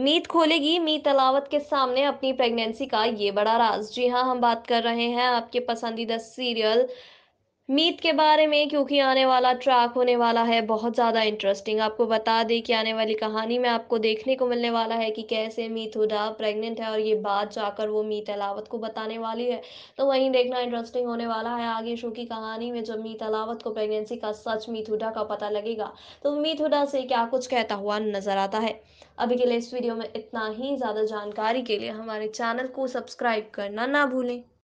मीत खोलेगी मीत अलावत के सामने अपनी प्रेगनेंसी का ये बड़ा राज जी हाँ हम बात कर रहे हैं आपके पसंदीदा सीरियल मीत के बारे में क्योंकि आने वाला ट्रैक होने वाला है बहुत ज़्यादा इंटरेस्टिंग आपको बता दें कि आने वाली कहानी में आपको देखने को मिलने वाला है कि कैसे मीत हुडा प्रेग्नेंट है और ये बात जाकर वो मीत अलावत को बताने वाली है तो वहीं देखना इंटरेस्टिंग होने वाला है आगे शो की कहानी में जब मीत अलावत को प्रेगनेंसी का सच मीत हुडा का पता लगेगा तो मीत हुडा से क्या कुछ कहता हुआ नजर आता है अभी के लिए इस वीडियो में इतना ही ज़्यादा जानकारी के लिए हमारे चैनल को सब्सक्राइब करना ना भूलें